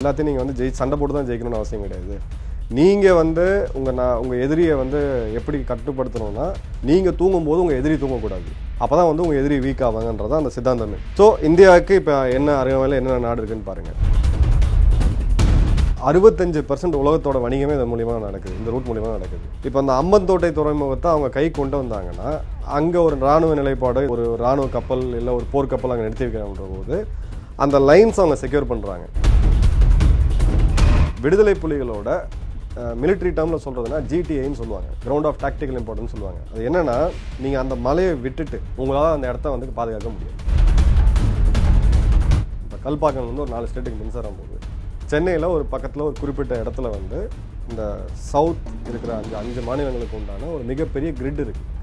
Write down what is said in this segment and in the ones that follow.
எல்லாத்தையும் நீங்கள் வந்து ஜெயி சண்டை போட்டு தான் ஜெயிக்கணும்னு அவசியம் கிடையாது நீங்கள் வந்து உங்கள் நான் உங்கள் எதிரியை வந்து எப்படி கட்டுப்படுத்தணும்னா நீங்கள் தூங்கும்போது உங்கள் எதிரி தூங்கக்கூடாது அப்போ தான் வந்து உங்கள் எதிரி வீக் ஆவாங்கன்றது அந்த சித்தாந்தமே ஸோ இந்தியாவுக்கு இப்போ என்ன அறிவாமையில் என்னென்ன நாடு இருக்குன்னு பாருங்கள் அறுபத்தஞ்சு பர்சன்ட் உலகத்தோட வணிகமே இது மூலியமாக நடக்குது இந்த ரூட் மூலியமாக நடக்குது இப்போ அந்த அம்மந்தோட்டை துறைமுகத்தை அவங்க கை கொண்டு வந்தாங்கன்னா அங்கே ஒரு இராணுவ நிலைப்பாடு ஒரு இராணுவ கப்பல் இல்லை ஒரு போர்க்கப்பல் அங்கே நிறுத்தி வைக்கிறான்ற போது அந்த லைன்ஸ் அவங்க செக்யூர் பண்ணுறாங்க விடுதலை புலிகளோட மிலிட்ரி டேர்மில் சொல்கிறதுனா ஜிடிஐன்னு சொல்லுவாங்க கிரவுண்ட் ஆஃப் டாக்டிக்கல் இம்பார்ட்டன்ஸ் சொல்லுவாங்க அது என்னென்னா நீங்கள் அந்த மலையை விட்டுட்டு உங்களால் அந்த இடத்த வந்து பாதுகாக்க முடியும் இப்போ கல்பாக்கம் வந்து ஒரு நாலு ஸ்டேட்டுக்கு மின்சாரம் போகுது சென்னையில் ஒரு பக்கத்தில் ஒரு குறிப்பிட்ட இடத்துல வந்து இந்த சவுத் இருக்கிற அஞ்சு அஞ்சு மாநிலங்களுக்கு உண்டான ஒரு மிகப்பெரிய கிரிட் இருக்குது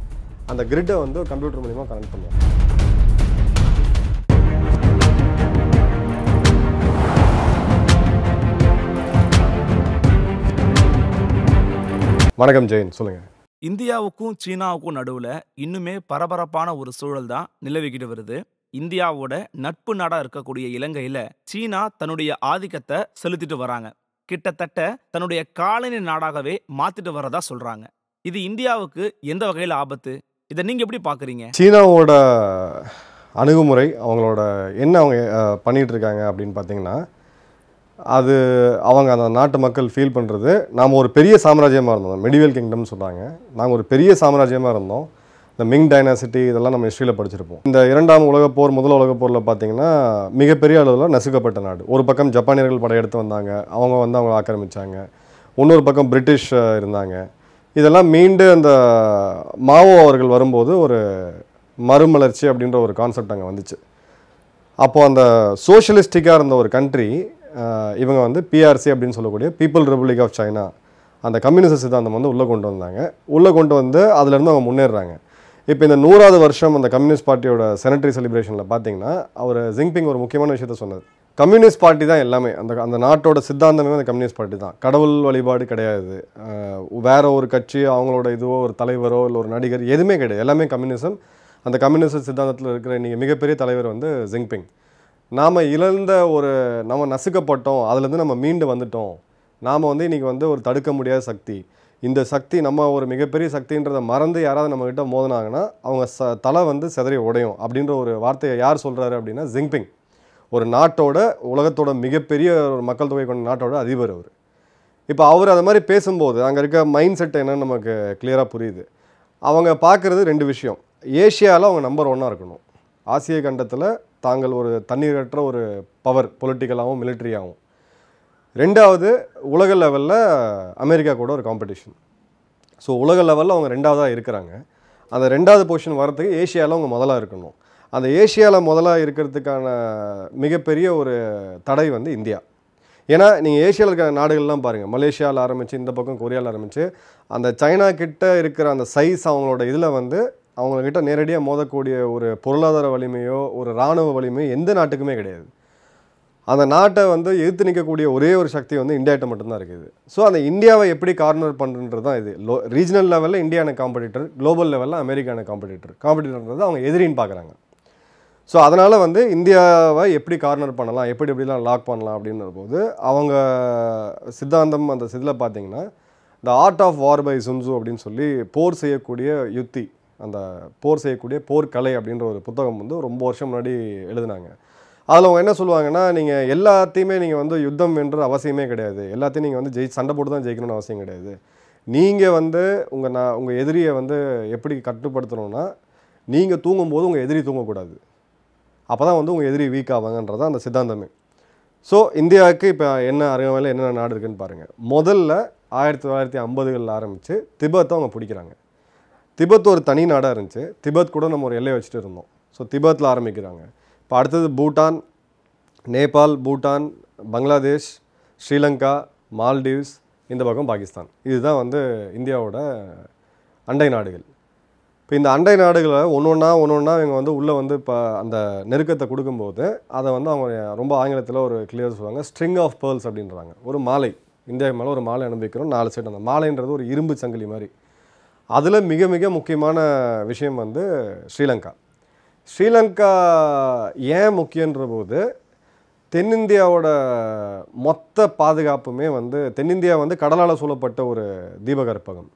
அந்த கிரிட்டை வந்து கம்ப்யூட்டர் மூலிமா கனெக்ட் பண்ணுவாங்க வணக்கம் ஜெயின் சொல்லுங்கள் இந்தியாவுக்கும் சீனாவுக்கும் நடுவில் இன்னுமே பரபரப்பான ஒரு சூழல் தான் நிலவிக்கிட்டு வருது இந்தியாவோட நட்பு நாடாக இருக்கக்கூடிய இலங்கையில் சீனா தன்னுடைய ஆதிக்கத்தை செலுத்திட்டு வராங்க கிட்டத்தட்ட தன்னுடைய காலனி நாடாகவே மாத்திட்டு வரதா சொல்றாங்க இது இந்தியாவுக்கு எந்த வகையில் ஆபத்து இதை நீங்க எப்படி பாக்குறீங்க சீனாவோட அணுகுமுறை அவங்களோட என்ன அவங்க பண்ணிட்டு இருக்காங்க அப்படின்னு பார்த்தீங்கன்னா அது அவங்க அந்த நாட்டு மக்கள் ஃபீல் பண்ணுறது நாம் ஒரு பெரிய சாம்ராஜ்யமாக இருந்தோம் மெடிவல் கிங்டம்னு சொன்னாங்க நாங்கள் ஒரு பெரிய சாம்ராஜ்யமாக இருந்தோம் இந்த மிங் டைனாசிட்டி இதெல்லாம் நம்ம ஹிஸ்ட்ரியில் படிச்சிருப்போம் இந்த இரண்டாம் உலக போர் முதல் உலக போரில் பார்த்தீங்கன்னா மிகப்பெரிய அளவில் நசுக்கப்பட்ட நாடு ஒரு பக்கம் ஜப்பானியர்கள் படையெடுத்து வந்தாங்க அவங்க வந்து அவங்க ஆக்கிரமித்தாங்க இன்னொரு பக்கம் பிரிட்டிஷ் இருந்தாங்க இதெல்லாம் மீண்டு அந்த மாவோ அவர்கள் வரும்போது ஒரு மறுமலர்ச்சி அப்படின்ற ஒரு கான்செப்ட் அங்கே வந்துச்சு அப்போது அந்த சோஷியலிஸ்டிக்காக இருந்த ஒரு கண்ட்ரி இவங்க வந்து பிஆர்சி அப்படின்னு சொல்லக்கூடிய பீப்புள் ரிப்பப்ளிக் ஆஃப் சைனா அந்த கம்யூனிச சித்தாந்தம் வந்து உள்ளே கொண்டு வந்தாங்க உள்ளே கொண்டு வந்து அதுலேருந்து அவங்க முன்னேறாங்க இப்போ இந்த நூறாவது வருஷம் அந்த கம்யூனிஸ்ட் பார்ட்டியோட செனட்டரி செலிப்ரேஷனில் பார்த்தீங்கன்னா அவர் ஜிங்பிங் ஒரு முக்கியமான விஷயத்த சொன்னார் கம்யூனிஸ்ட் பார்ட்டி தான் எல்லாமே அந்த அந்த நாட்டோட சித்தாந்தமே அந்த கம்யூனிஸ்ட் பார்ட்டி தான் கடவுள் வழிபாடு கிடையாது வேற ஒரு கட்சி அவங்களோட இதுவோ ஒரு தலைவரோ இல்லை ஒரு நடிகர் எதுவுமே கிடையாது எல்லாமே கம்யூனிசம் அந்த கம்யூனிஸ்ட் சித்தாந்தத்தில் இருக்கிற இன்றைக்கி மிகப்பெரிய தலைவர் வந்து ஜிங்பிங் நாம் இழந்த ஒரு நம்ம நசுக்கப்பட்டோம் அதுலேருந்து நம்ம மீண்டு வந்துட்டோம் நாம் வந்து இன்றைக்கி வந்து ஒரு தடுக்க முடியாத சக்தி இந்த சக்தி நம்ம ஒரு மிகப்பெரிய சக்தின்றதை மறந்து யாராவது நம்மக்கிட்ட மோதினாங்கன்னா அவங்க ச தலை வந்து செதறி உடையும் அப்படின்ற ஒரு வார்த்தையை யார் சொல்கிறாரு அப்படின்னா ஜிங்பிங் ஒரு நாட்டோட உலகத்தோட மிகப்பெரிய ஒரு மக்கள் தொகை கொண்ட நாட்டோட அதிபர் அவர் இப்போ அவர் அது மாதிரி பேசும்போது அங்கே இருக்க மைண்ட் செட் என்னன்னு நமக்கு கிளியராக புரியுது அவங்க பார்க்குறது ரெண்டு விஷயம் ஏஷியாவில் அவங்க நம்பர் ஒன்னாக இருக்கணும் ஆசிய கண்டத்தில் தாங்கள் ஒரு தண்ணீரற்ற ஒரு பவர் பொலிட்டிக்கலாகவும் மிலிட்ரியாகவும் ரெண்டாவது உலக லெவலில் அமெரிக்கா கூட ஒரு காம்படிஷன் ஸோ உலக லெவலில் அவங்க ரெண்டாவதாக இருக்கிறாங்க அந்த ரெண்டாவது பொசிஷன் வர்றதுக்கு ஏஷியாவில் அவங்க முதலாக இருக்கணும் அந்த ஏஷியாவில் முதலாக இருக்கிறதுக்கான மிகப்பெரிய ஒரு தடை வந்து இந்தியா ஏன்னா நீங்கள் ஏஷியாவில் இருக்கிற நாடுகள்லாம் பாருங்கள் மலேசியாவில் ஆரம்பித்து இந்த பக்கம் கொரியாவில் ஆரம்பித்து அந்த சைனா கிட்ட இருக்கிற அந்த சைஸ் அவங்களோட இதில் வந்து அவங்கக்கிட்ட நேரடியாக மோதக்கூடிய ஒரு பொருளாதார வலிமையோ ஒரு இராணுவ வலிமையோ எந்த நாட்டுக்குமே கிடையாது அந்த நாட்டை வந்து எதிர்த்து நிற்கக்கூடிய ஒரே ஒரு சக்தி வந்து இந்தியாட்ட மட்டும்தான் இருக்குது ஸோ அந்த இந்தியாவை எப்படி கார்னர் பண்ணுறது தான் இது லோ ரீஜனல் லெவலில் இந்தியான காம்படிட்டர் குளோபல் லெவலில் அமெரிக்கான காம்படிட்டர் காம்படிட்டர்ன்றது அவங்க எதிரின்னு பார்க்குறாங்க ஸோ அதனால் வந்து இந்தியாவை எப்படி கார்னர் பண்ணலாம் எப்படி எப்படிலாம் லாக் பண்ணலாம் அப்படின்ற போது அவங்க சித்தாந்தம் அந்த இதில் பார்த்தீங்கன்னா the art of war by Sun Tzu அப்படின்னு சொல்லி போர் செய்யக்கூடிய யுத்தி அந்த போர் செய்யக்கூடிய போர்க்கலை அப்படின்ற ஒரு புத்தகம் வந்து ரொம்ப வருஷம் முன்னாடி எழுதினாங்க அதில் அவங்க என்ன சொல்லுவாங்கன்னா நீங்கள் எல்லாத்தையுமே நீங்கள் வந்து யுத்தம் வென்ற அவசியமே கிடையாது எல்லாத்தையும் நீங்கள் வந்து ஜெயி சண்டை போட்டு தான் ஜெயிக்கணும்னு அவசியம் கிடையாது நீங்கள் வந்து உங்கள் நான் உங்கள் எதிரியை வந்து எப்படி கட்டுப்படுத்தணும்னா நீங்கள் தூங்கும்போது உங்கள் எதிரி தூங்கக்கூடாது அப்போ தான் வந்து உங்கள் எதிரி வீக் ஆவாங்கன்றது அந்த சித்தாந்தமே ஸோ இந்தியாவுக்கு இப்போ என்ன அருகாமையில் என்னென்ன நாடு இருக்குதுன்னு பாருங்கள் முதல்ல ஆயிரத்தி தொள்ளாயிரத்தி ஐம்பதுகளில் ஆரம்பித்து திபத்தை அவங்க பிடிக்கிறாங்க திபத் ஒரு தனி நாடாக இருந்துச்சு திபத் கூட நம்ம ஒரு எல்லையை வச்சுட்டு இருந்தோம் ஸோ திபத்தில் ஆரம்பிக்கிறாங்க இப்போ அடுத்தது பூட்டான் நேபாள் பூட்டான் பங்களாதேஷ் ஸ்ரீலங்கா மால்டீவ்ஸ் இந்த பக்கம் பாகிஸ்தான் இதுதான் வந்து இந்தியாவோட அண்டை நாடுகள் இப்போ இந்த அண்டை நாடுகளை ஒன்று ஒன்றா ஒன்று ஒன்றா இவங்க வந்து உள்ளே வந்து இப்போ அந்த நெருக்கத்தை கொடுக்கும்போது அதை வந்து அவங்க ரொம்ப ஆங்கிலத்தில் ஒரு கிளியர் சொல்லுவாங்க ஸ்ட்ரிங் ஆஃப் பேர்ல்ஸ் அப்படின்றாங்க ஒரு மாலை இந்தியா மேலே ஒரு மாலை அனுபவிக்கிறோம் நாலு சைடு அந்த மாலைன்றது ஒரு இரும்பு சங்கிலி மாதிரி அதில் மிக மிக முக்கியமான விஷயம் வந்து ஸ்ரீலங்கா ஸ்ரீலங்கா ஏன் முக்கியன்ற போது தென்னிந்தியாவோட மொத்த பாதுகாப்புமே வந்து தென்னிந்தியா வந்து கடலால் சூழப்பட்ட ஒரு தீபகற்பகம்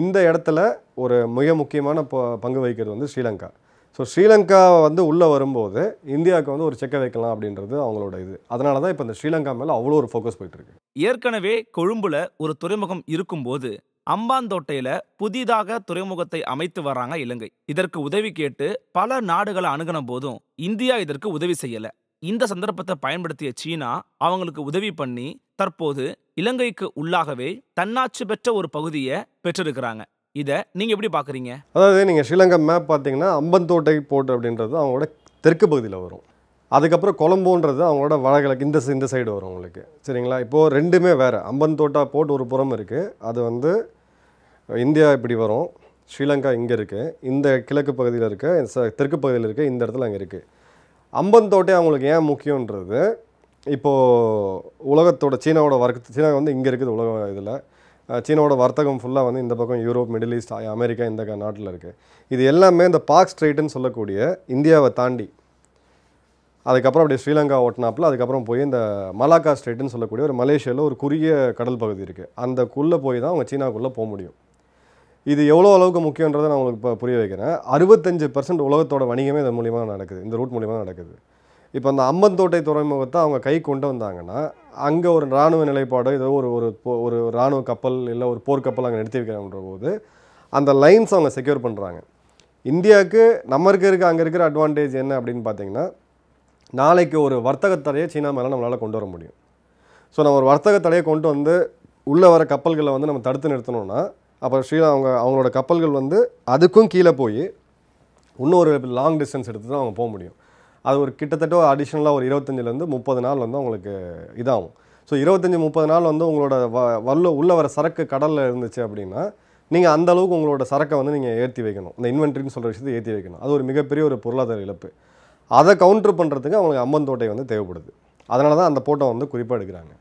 இந்த இடத்துல ஒரு மிக முக்கியமான பங்கு வகிக்கிறது வந்து ஸ்ரீலங்கா ஸோ ஸ்ரீலங்கா வந்து உள்ளே வரும்போது இந்தியாவுக்கு வந்து ஒரு செக்க வைக்கலாம் அப்படின்றது அவங்களோட இது அதனால தான் இப்போ இந்த ஸ்ரீலங்கா மேலே அவ்வளோ ஒரு ஃபோக்கஸ் போயிட்டுருக்கு ஏற்கனவே கொழும்புல ஒரு துறைமுகம் இருக்கும்போது அம்பாந்தோட்டையில புதிதாக துறைமுகத்தை அமைத்து வர்றாங்க இலங்கை இதற்கு உதவி கேட்டு பல நாடுகளை அணுகின போதும் இந்தியா இதற்கு உதவி செய்யல இந்த சந்தர்ப்பத்தை பயன்படுத்திய சீனா அவங்களுக்கு உதவி பண்ணி தற்போது இலங்கைக்கு உள்ளாகவே தன்னாட்சி பெற்ற ஒரு பகுதியை பெற்றிருக்கிறாங்க இதை நீங்கள் எப்படி பார்க்குறீங்க அதாவது நீங்கள் ஸ்ரீலங்கா மேப் பார்த்தீங்கன்னா அம்பந்தோட்டை போட்டு அப்படின்றது அவங்களோட தெற்கு பகுதியில் வரும் அதுக்கப்புறம் கொழம்புன்றது அவங்களோட வடகிழக்கு இந்த இந்த சைடு வரும் உங்களுக்கு சரிங்களா இப்போது ரெண்டுமே வேறு அம்பன் தோட்டா போர்ட் ஒரு புறம் இருக்குது அது வந்து இந்தியா இப்படி வரும் ஸ்ரீலங்கா இங்கே இருக்குது இந்த கிழக்கு பகுதியில் இருக்குது தெற்கு பகுதியில் இருக்குது இந்த இடத்துல அங்கே இருக்குது அம்பன் தோட்டை அவங்களுக்கு ஏன் முக்கியன்றது இப்போது உலகத்தோட சீனாவோட வர்க்க சீனா வந்து இங்கே இருக்குது உலக இதில் சீனாவோட வர்த்தகம் ஃபுல்லாக வந்து இந்த பக்கம் யூரோப் மிடில் ஈஸ்ட் அமெரிக்கா இந்த நாட்டில் இருக்குது இது எல்லாமே இந்த பாக் ஸ்ட்ரெயிட்டுன்னு சொல்லக்கூடிய இந்தியாவை தாண்டி அதுக்கப்புறம் அப்படியே ஸ்ரீலங்கா ஓட்டினாப்பில் அதுக்கப்புறம் போய் இந்த மலாக்கா ஸ்டேட்டுன்னு சொல்லக்கூடிய ஒரு மலேசியாவில் ஒரு குறுகிய கடல் பகுதி இருக்குது அந்த குள்ளே போய் தான் அவங்க சீனாக்குள்ளே போக முடியும் இது எவ்வளோ அளவுக்கு முக்கியன்றதை நான் உங்களுக்கு இப்போ புரிய வைக்கிறேன் அறுபத்தஞ்சு பர்சன்ட் உலகத்தோட வணிகமே இது மூலிமா நடக்குது இந்த ரூட் மூலிமா நடக்குது இப்போ அந்த அம்பந்தோட்டை துறைமுகத்தை அவங்க கை கொண்டு வந்தாங்கன்னா அங்கே ஒரு இராணுவ நிலைப்பாடோ ஏதோ ஒரு ஒரு ஒரு இராணுவ கப்பல் இல்லை ஒரு போர்க்கப்பல் அங்கே நிறுத்தி வைக்கிறாங்கன்ற போது அந்த லைன்ஸ் அவங்க செக்யூர் பண்ணுறாங்க இந்தியாவுக்கு நம்ம இருக்க இருக்க அங்கே இருக்கிற அட்வான்டேஜ் என்ன அப்படின்னு பார்த்தீங்கன்னா நாளைக்கு ஒரு வர்த்தக தடையை சீனா மேலே நம்மளால் கொண்டு வர முடியும் ஸோ நம்ம ஒரு வர்த்தக தடையை கொண்டு வந்து உள்ளே வர கப்பல்களை வந்து நம்ம தடுத்து நிறுத்தணும்னா அப்புறம் ஸ்ரீலா அவங்க அவங்களோட கப்பல்கள் வந்து அதுக்கும் கீழே போய் இன்னொரு லாங் டிஸ்டன்ஸ் எடுத்து தான் அவங்க போக முடியும் அது ஒரு கிட்டத்தட்ட அடிஷ்னலாக ஒரு இருபத்தஞ்சிலேருந்து முப்பது நாள் வந்து அவங்களுக்கு இதாகும் ஸோ இருபத்தஞ்சி முப்பது நாள் வந்து உங்களோட வ வல்ல உள்ளே வர சரக்கு கடலில் இருந்துச்சு அப்படின்னா நீங்கள் அந்தளவுக்கு உங்களோட சரக்கை வந்து நீங்கள் ஏற்றி வைக்கணும் இந்த இன்வென்ட்ரின்னு சொல்கிற விஷயத்தை ஏற்றி வைக்கணும் அது ஒரு மிகப்பெரிய ஒரு பொருளாதார இழப்பு அதை கவுண்ட்ரு பண்ணுறதுக்கு அவங்களுக்கு அம்மன் தோட்டை வந்து தேவைப்படுது அதனால தான் அந்த போட்டோ வந்து குறிப்பாக எடுக்கிறாங்க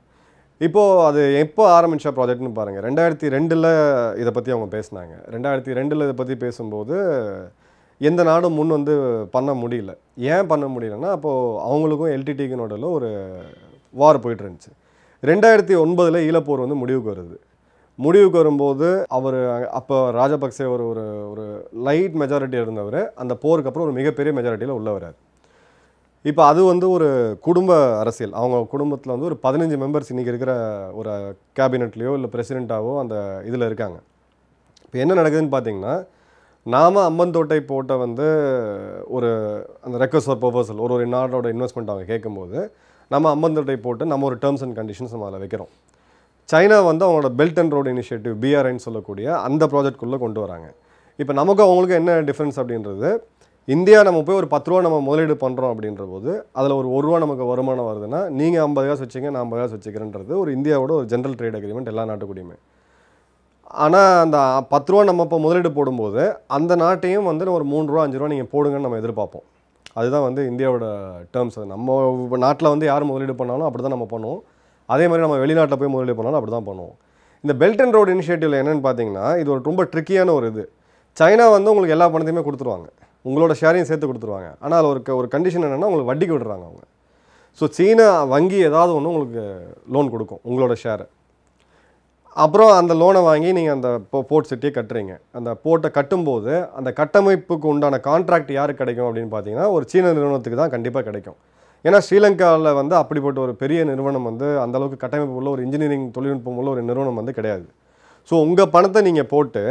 இப்போது அது எப்போ ஆரம்பித்த ப்ராஜெக்ட்னு பாருங்கள் ரெண்டாயிரத்தி ரெண்டில் இதை பற்றி அவங்க பேசினாங்க ரெண்டாயிரத்தி ரெண்டில் இதை பற்றி பேசும்போது எந்த நாடும் முன் வந்து பண்ண முடியல ஏன் பண்ண முடியலன்னா அப்போது அவங்களுக்கும் எல்டிடிக்கு நடுவில் ஒரு வார் போயிட்டு இருந்துச்சு ரெண்டாயிரத்தி ஒன்பதில் ஈழப்போர் வந்து முடிவுக்கு வருது முடிவுக்கு வரும்போது அவர் அப்போ ராஜபக்சே ஒரு ஒரு லைட் மெஜாரிட்டி இருந்தவர் அந்த போருக்கு அப்புறம் ஒரு மிகப்பெரிய மெஜாரிட்டியில் உள்ள வர்றார் இப்போ அது வந்து ஒரு குடும்ப அரசியல் அவங்க குடும்பத்தில் வந்து ஒரு பதினஞ்சு மெம்பர்ஸ் இன்றைக்கி இருக்கிற ஒரு கேபினெட்லேயோ இல்லை பிரசிடெண்ட்டாவோ அந்த இதில் இருக்காங்க இப்போ என்ன நடக்குதுன்னு பார்த்தீங்கன்னா நாம் அம்மந்தோட்டை போட்ட வந்து ஒரு அந்த ரெக்வஸ்ட் ஃபார் ப்ரொபோசல் ஒரு ஒரு நாடோட இன்வெஸ்ட்மெண்ட் அவங்க கேட்கும்போது நம்ம அம்மந்தோட்டை போட்டு நம்ம ஒரு டேர்ம்ஸ் அண்ட் கண்டிஷன்ஸ் நம்ம அதில் வைக்கிறோம் சைனா வந்து அவங்களோட பெல்ட் அண்ட் ரோடு இனிஷியேட்டிவ் பிஆர்ஐன்னு சொல்லக்கூடிய அந்த ப்ராஜெக்ட்குள்ளே கொண்டு வராங்க இப்போ நமக்கும் அவங்களுக்கு என்ன டிஃப்ரென்ஸ் அப்படின்றது இந்தியா நம்ம போய் ஒரு பத்து ரூபா நம்ம முதலீடு பண்ணுறோம் அப்படின்ற போது அதில் ஒரு ஒரு ரூபா நமக்கு வருமானம் வருதுன்னா நீங்கள் ஐம்பது காசு வச்சிங்க நான் ஐம்பது காசு வச்சுக்கிறேன்றது ஒரு இந்தியாவோட ஒரு ஜென்ரல் ட்ரேட் அக்ரிமெண்ட் எல்லா நாட்டுக்குடியுமே ஆனால் அந்த பத்து ரூபா நம்ம இப்போ முதலீடு போடும்போது அந்த நாட்டையும் வந்து ஒரு மூணு ரூபா அஞ்சு ரூபா நீங்கள் போடுங்கன்னு நம்ம எதிர்பார்ப்போம் அதுதான் வந்து இந்தியாவோட டேர்ம்ஸ் அது நம்ம நாட்டில் வந்து யார் முதலீடு பண்ணாலும் அப்படி தான் நம்ம பண்ணுவோம் அதே மாதிரி நம்ம வெளிநாட்டில் போய் முதலீடு பண்ணாலும் அப்படி தான் பண்ணுவோம் இந்த பெல்ட் அண்ட் ரோடு இனிஷியேட்டிவில் என்னென்னு பார்த்தீங்கன்னா இது ஒரு ரொம்ப ட்ரிக்கியான ஒரு இது சைனா வந்து உங்களுக்கு எல்லா பணத்தையுமே கொடுத்துருவாங்க உங்களோட ஷேரையும் சேர்த்து கொடுத்துருவாங்க ஆனால் அதில் ஒரு கண்டிஷன் என்னென்னா உங்களுக்கு வட்டிக்கு விடுறாங்க அவங்க ஸோ சீன வங்கி ஏதாவது ஒன்று உங்களுக்கு லோன் கொடுக்கும் உங்களோட ஷேரை அப்புறம் அந்த லோனை வாங்கி நீங்கள் அந்த போ போர்ட் சிட்டியை கட்டுறீங்க அந்த போர்ட்டை கட்டும்போது அந்த கட்டமைப்புக்கு உண்டான கான்ட்ராக்ட் யாருக்கு கிடைக்கும் அப்படின்னு பார்த்தீங்கன்னா ஒரு சீன நிறுவனத்துக்கு தான் கண்டிப்பாக கிடைக்கும் ஏன்னா ஸ்ரீலங்காவில் வந்து அப்படிப்பட்ட ஒரு பெரிய நிறுவனம் வந்து அந்தளவுக்கு கட்டமைப்பு உள்ள ஒரு இன்ஜினியரிங் தொழில்நுட்பம் உள்ள ஒரு நிறுவனம் வந்து கிடையாது ஸோ உங்கள் பணத்தை நீங்கள் போட்டு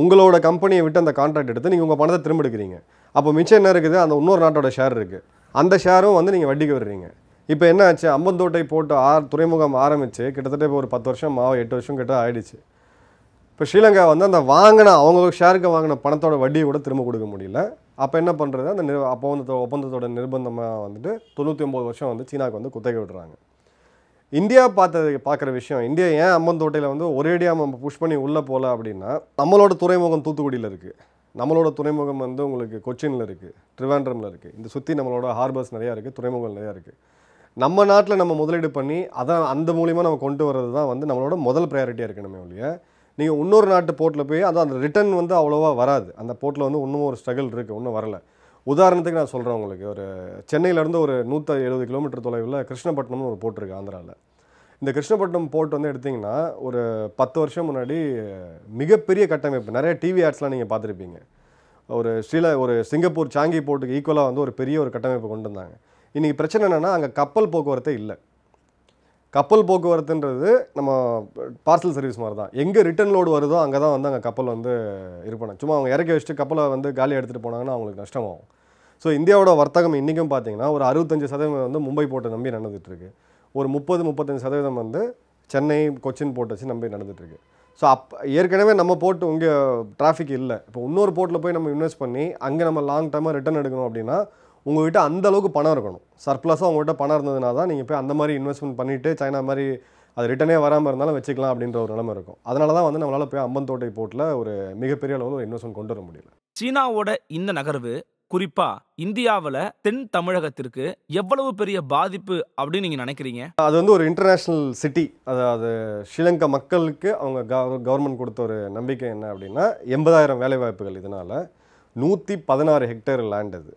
உங்களோட கம்பெனியை விட்டு அந்த கான்ட்ராக்ட் எடுத்து நீங்கள் உங்கள் பணத்தை திரும்ப எடுக்கிறீங்க அப்போ மிச்சம் என்ன இருக்குது அந்த இன்னொரு நாட்டோட ஷேர் இருக்குது அந்த ஷேரும் வந்து நீங்கள் வட்டிக்கு விடுறீங்க இப்போ என்ன ஆச்சு அம்பந்தோட்டை போட்டு ஆர் துறைமுகம் ஆரம்பித்து கிட்டத்தட்ட இப்போ ஒரு பத்து வருஷம் மாவு எட்டு வருஷம் கிட்ட ஆயிடுச்சு இப்போ ஸ்ரீலங்கா வந்து அந்த வாங்கின அவங்க ஷேருக்கு வாங்கின பணத்தோட வட்டியை கூட திரும்ப கொடுக்க முடியல அப்போ என்ன பண்ணுறது அந்த நிர் அப்போ ஒப்பந்தத்தோட நிர்பந்தமாக வந்துட்டு தொண்ணூற்றி ஒம்பது வருஷம் வந்து சீனாவுக்கு வந்து குத்தகை விடுறாங்க இந்தியா பார்த்தது பார்க்குற விஷயம் இந்தியா ஏன் அம்மன் தோட்டையில் வந்து ஒரேடியாக நம்ம புஷ் பண்ணி உள்ளே போகல அப்படின்னா நம்மளோட துறைமுகம் தூத்துக்குடியில் இருக்குது நம்மளோட துறைமுகம் வந்து உங்களுக்கு கொச்சினில் இருக்குது ட்ரிவாண்ட்ரமில் இருக்குது இந்த சுற்றி நம்மளோட ஹார்பர்ஸ் நிறையா இருக்குது துறைமுகங்கள் நிறையா இருக்குது நம்ம நாட்டில் நம்ம முதலீடு பண்ணி அதான் அந்த மூலியமாக நம்ம கொண்டு வர்றது தான் வந்து நம்மளோட முதல் ப்ரையாரிட்டியாக இருக்கணுமே ஒழிய நீங்கள் இன்னொரு நாட்டு போர்ட்டில் போய் அதான் அந்த ரிட்டர்ன் வந்து அவ்வளோவா வராது அந்த போர்ட்டில் வந்து இன்னும் ஒரு ஸ்ட்ரகிள் இருக்குது இன்னும் வரலை உதாரணத்துக்கு நான் சொல்கிறேன் உங்களுக்கு ஒரு சென்னையிலேருந்து ஒரு நூற்றி எழுபது கிலோமீட்டர் தொலைவில் கிருஷ்ணப்பட்டினம்னு ஒரு போர்ட் இருக்குது ஆந்திராவில் இந்த கிருஷ்ணப்பட்டினம் போர்ட் வந்து எடுத்திங்கன்னா ஒரு பத்து வருஷம் முன்னாடி மிகப்பெரிய கட்டமைப்பு நிறைய டிவி ஆட்ஸ்லாம் நீங்கள் பார்த்துருப்பீங்க ஒரு ஸ்ரீல ஒரு சிங்கப்பூர் சாங்கி போர்ட்டுக்கு ஈக்குவலாக வந்து ஒரு பெரிய ஒரு கட்டமைப்பு கொண்டு வந்தாங்க இன்றைக்கி பிரச்சனை என்னென்னா அங்கே கப்பல் போக்குவரத்தே இல்லை கப்பல் போக்குவரத்துன்றது நம்ம பார்சல் சர்வீஸ் மாதிரி தான் எங்கே ரிட்டன் லோடு வருதோ அங்கே தான் வந்து அங்கே கப்பல் வந்து இருப்பணும் சும்மா அவங்க இறக்கி வச்சுட்டு கப்பலை வந்து காலி எடுத்துகிட்டு போனாங்கன்னா அவங்களுக்கு நஷ்டமாகும் ஸோ இந்தியாவோட வர்த்தகம் இன்றைக்கும் பார்த்தீங்கன்னா ஒரு அறுபத்தஞ்சு சதவீதம் வந்து மும்பை போட்டு நம்பி நடந்துகிட்ருக்கு ஒரு முப்பது முப்பத்தஞ்சு சதவீதம் வந்து சென்னை கொச்சின் போட்டு வச்சு நம்பி நடந்துகிட்ருக்கு ஸோ அப் ஏற்கனவே நம்ம போட்டு உங்கள் டிராஃபிக் இல்லை இப்போ இன்னொரு போர்ட்டில் போய் நம்ம இன்வெஸ்ட் பண்ணி அங்கே நம்ம லாங் டைமாக ரிட்டர்ன் எடுக்கணும் அப்படின்னா உங்கள்கிட்ட அந்தளவுக்கு பணம் இருக்கணும் சர்ப்ளஸாக உங்கள்கிட்ட பணம் இருந்ததுனால தான் நீங்கள் போய் அந்த மாதிரி இன்வெஸ்ட்மெண்ட் பண்ணிவிட்டு சைனா மாதிரி அது ரிட்டனே வராமல் இருந்தாலும் வச்சுக்கலாம் அப்படின்ற ஒரு நிலைமை இருக்கும் அதனால தான் வந்து நம்மளால் போய் அம்பந்தோட்டை போட்டில் ஒரு மிகப்பெரிய அளவில் ஒரு இன்வெஸ்ட்மெண்ட் கொண்டு வர முடியல சீனாவோட இந்த நகர்வு குறிப்பாக இந்தியாவில் தென் தமிழகத்திற்கு எவ்வளவு பெரிய பாதிப்பு அப்படின்னு நீங்கள் நினைக்கிறீங்க அது வந்து ஒரு இன்டர்நேஷ்னல் சிட்டி அதாவது ஸ்ரீலங்கா மக்களுக்கு அவங்க கவர்மெண்ட் கொடுத்த ஒரு நம்பிக்கை என்ன அப்படின்னா எண்பதாயிரம் வேலைவாய்ப்புகள் இதனால் நூற்றி பதினாறு ஹெக்டேர் லேண்ட் அது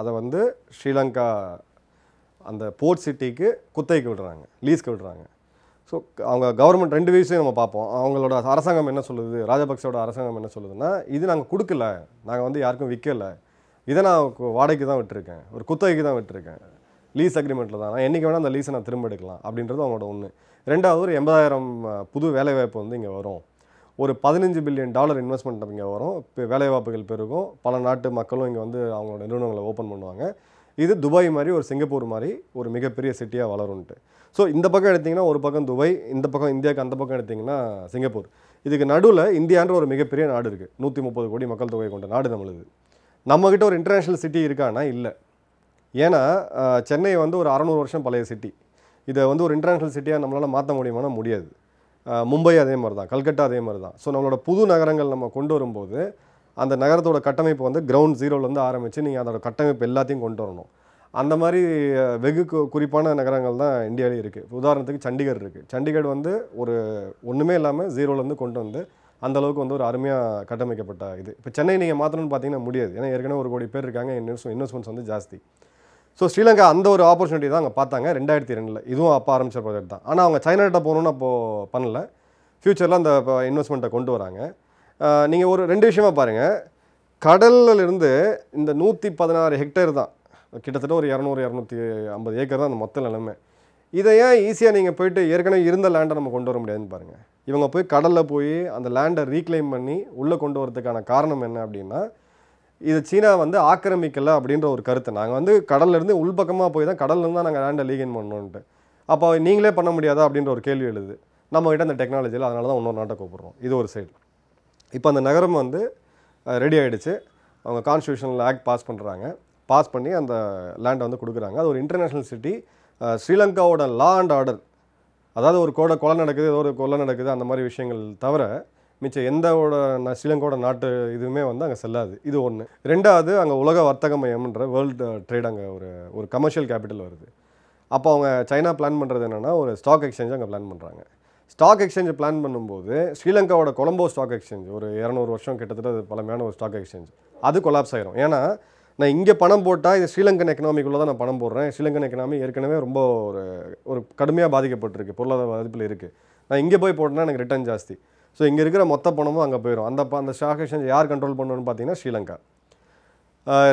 அதை வந்து ஸ்ரீலங்கா அந்த போர்ட் சிட்டிக்கு குத்தைக்கு விடுறாங்க லீஸ்க்கு விடுறாங்க ஸோ அவங்க கவர்மெண்ட் ரெண்டு வயசையும் நம்ம பார்ப்போம் அவங்களோட அரசாங்கம் என்ன சொல்லுது ராஜபக்சோட அரசாங்கம் என்ன சொல்லுதுன்னா இது நாங்கள் கொடுக்கல நாங்கள் வந்து யாருக்கும் விற்கலை இதை நான் வாடகைக்கு தான் விட்டுருக்கேன் ஒரு குத்தகைக்கு தான் விட்டுருக்கேன் லீஸ் அக்ரிமெண்ட்டில் தான் நான் என்றைக்கு வேணால் அந்த லீஸை நான் திரும்ப எடுக்கலாம் அப்படின்றது அவங்களோட ஒன்று ரெண்டாவது ஒரு எண்பதாயிரம் புது வேலைவாய்ப்பு வந்து இங்கே வரும் ஒரு பதினஞ்சு பில்லியன் டாலர் இன்வெஸ்ட்மெண்ட் இங்கே வரும் இப்போ வேலைவாய்ப்புகள் பெருகும் பல நாட்டு மக்களும் இங்கே வந்து அவங்களோட நிறுவனங்களை ஓப்பன் பண்ணுவாங்க இது துபாய் மாதிரி ஒரு சிங்கப்பூர் மாதிரி ஒரு மிகப்பெரிய சிட்டியாக வளரும்ட்டு ஸோ இந்த பக்கம் எடுத்திங்கன்னா ஒரு பக்கம் துபாய் இந்த பக்கம் இந்தியாவுக்கு அந்த பக்கம் எடுத்திங்கன்னா சிங்கப்பூர் இதுக்கு நடுவில் இந்தியான்ற ஒரு மிகப்பெரிய நாடு இருக்குது நூற்றி முப்பது கோடி மக்கள் தொகை கொண்ட நாடு நம்மளுது நம்மக்கிட்ட ஒரு இன்டர்நேஷ்னல் சிட்டி இருக்கானா இல்லை ஏன்னா சென்னை வந்து ஒரு அறநூறு வருஷம் பழைய சிட்டி இதை வந்து ஒரு இன்டர்நேஷ்னல் சிட்டியாக நம்மளால் மாற்ற முடியுமானா முடியாது மும்பை அதே மாதிரி தான் கல்கட்டா அதே மாதிரி தான் ஸோ நம்மளோட புது நகரங்கள் நம்ம கொண்டு வரும்போது அந்த நகரத்தோட கட்டமைப்பு வந்து கிரவுண்ட் ஜீரோலேருந்து ஆரம்பித்து நீங்கள் அதோட கட்டமைப்பு எல்லாத்தையும் கொண்டு வரணும் அந்த மாதிரி வெகு குறிப்பான நகரங்கள் தான் இந்தியாவிலே இருக்குது உதாரணத்துக்கு சண்டிகர் இருக்குது சண்டிகர் வந்து ஒரு ஒன்றுமே இல்லாமல் ஜீரோலேருந்து கொண்டு வந்து அந்தளவுக்கு வந்து ஒரு அருமையாக கட்டமைக்கப்பட்ட இது இப்போ சென்னை நீங்கள் மாற்றணும்னு பார்த்தீங்கன்னா முடியாது ஏன்னா ஏற்கனவே ஒரு கோடி பேர் இருக்காங்க இன்வெஸ்ட் இன்வெஸ்ட்மெண்ட்ஸ் வந்து ஜாஸ்தி ஸோ ஸ்ரீலங்கா அந்த ஒரு ஆப்பர்ச்சுனிட்டி தான் அங்கே பார்த்தாங்க ரெண்டாயிரத்தி ரெண்டில் இதுவும் அப்போ ஆரம்பித்த ப்ராஜெக்ட் தான் ஆனால் அவங்க சைனாட்ட போகணுன்னு அப்போது பண்ணல ஃப்யூச்சரில் அந்த இன்வெஸ்ட்மெண்ட்டை கொண்டு வராங்க நீங்கள் ஒரு ரெண்டு விஷயமா பாருங்கள் கடல்லிருந்து இந்த நூற்றி பதினாறு ஹெக்டேர் தான் கிட்டத்தட்ட ஒரு இரநூறு இரநூத்தி ஐம்பது ஏக்கர் தான் அந்த மொத்த நிலைமை இதை ஏன் ஈஸியாக நீங்கள் போயிட்டு ஏற்கனவே இருந்த லேண்டை நம்ம கொண்டு வர முடியாதுன்னு பாருங்கள் இவங்க போய் கடலில் போய் அந்த லேண்டை ரீக்ளைம் பண்ணி உள்ளே கொண்டு வரதுக்கான காரணம் என்ன அப்படின்னா இது சீனா வந்து ஆக்கிரமிக்கலை அப்படின்ற ஒரு கருத்து நாங்கள் வந்து கடல்லேருந்து உள்பக்கமாக போய் தான் கடல்லேருந்து தான் நாங்கள் லேண்டை லீகன் பண்ணோன்ட்டு அப்போ நீங்களே பண்ண முடியாதா அப்படின்ற ஒரு கேள்வி எழுது நம்மக்கிட்ட அந்த டெக்னாலஜியில் அதனால தான் இன்னொரு நாட்டை கூப்பிட்றோம் இது ஒரு சைடு இப்போ அந்த நகரம் வந்து ரெடி ஆகிடுச்சு அவங்க கான்ஸ்டியூஷனில் ஆக்ட் பாஸ் பண்ணுறாங்க பாஸ் பண்ணி அந்த லேண்டை வந்து கொடுக்குறாங்க அது ஒரு இன்டர்நேஷ்னல் சிட்டி ஸ்ரீலங்காவோட லா அண்ட் ஆர்டர் அதாவது ஒரு கோடை கொலை நடக்குது ஏதோ ஒரு கொலை நடக்குது அந்த மாதிரி விஷயங்கள் தவிர மிச்சம் எந்தவோட ஸ்ரீலங்கோட நாட்டு இதுவுமே வந்து அங்கே செல்லாது இது ஒன்று ரெண்டாவது அங்கே உலக வர்த்தக மையம்ன்ற வேர்ல்டு ட்ரேட் அங்கே ஒரு ஒரு கமர்ஷியல் கேபிட்டல் வருது அப்போ அவங்க சைனா பிளான் பண்ணுறது என்னென்னா ஒரு ஸ்டாக் எக்ஸ்சேஞ்ச் அங்கே பிளான் பண்ணுறாங்க ஸ்டாக் எக்ஸ்சேஞ்ச் பிளான் பண்ணும்போது ஸ்ரீலங்காவோட கொலம்போ ஸ்டாக் எக்ஸ்சேஞ்ச் ஒரு இரநூறு வருஷம் கிட்டத்தட்ட அது பழமையான ஒரு ஸ்டாக் எக்ஸ்சேஞ்ச் அது கொலாப்ஸ் ஆயிரும் ஏன்னா நான் இங்கே பணம் போட்டால் இது ஸ்ரீலங்கன் எக்கனாமிக்குள்ளே தான் நான் பணம் போடுறேன் ஸ்ரீலங்கன் எக்கனாமி ஏற்கனவே ரொம்ப ஒரு ஒரு கடுமையாக பாதிக்கப்பட்டிருக்கு பொருளாதார பாதிப்பில் இருக்குது நான் இங்கே போய் போட்டேன்னா எனக்கு ரிட்டர்ன் ஜாஸ்தி ஸோ இங்கே இருக்கிற மொத்த பணமும் அங்கே போயிடும் அந்த அந்த ஸ்டாக் எக்ஸ்சேஞ்ச் யார் கண்ட்ரோல் பண்ணணும்னு பார்த்தீங்கன்னா ஸ்ரீலங்கா